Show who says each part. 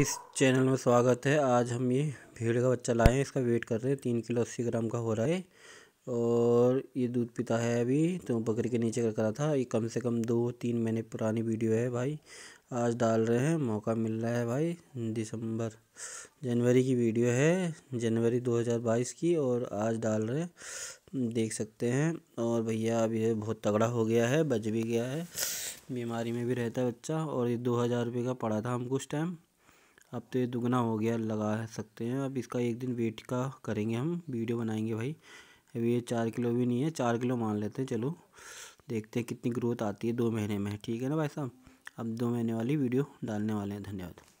Speaker 1: इस चैनल में स्वागत है आज हम ये भेड़ का बच्चा लाए हैं इसका वेट कर रहे हैं तीन किलो अस्सी ग्राम का हो रहा है और ये दूध पीता है अभी तो बकरी के नीचे कर रहा था ये कम से कम दो तीन महीने पुरानी वीडियो है भाई आज डाल रहे हैं मौका मिल रहा है भाई दिसंबर जनवरी की वीडियो है जनवरी 2022 की और आज डाल रहे हैं देख सकते हैं और भैया अभी बहुत तगड़ा हो गया है बच भी गया है बीमारी में भी रहता है बच्चा और ये दो हज़ार रुपये का पड़ा था हमको उस टाइम अब तो ये दुगना हो गया लगा सकते हैं अब इसका एक दिन वेट का करेंगे हम वीडियो बनाएंगे भाई अभी ये चार किलो भी नहीं है चार किलो मान लेते हैं चलो देखते हैं कितनी ग्रोथ आती है दो महीने में ठीक है ना भाई साहब अब दो महीने वाली वीडियो डालने वाले हैं धन्यवाद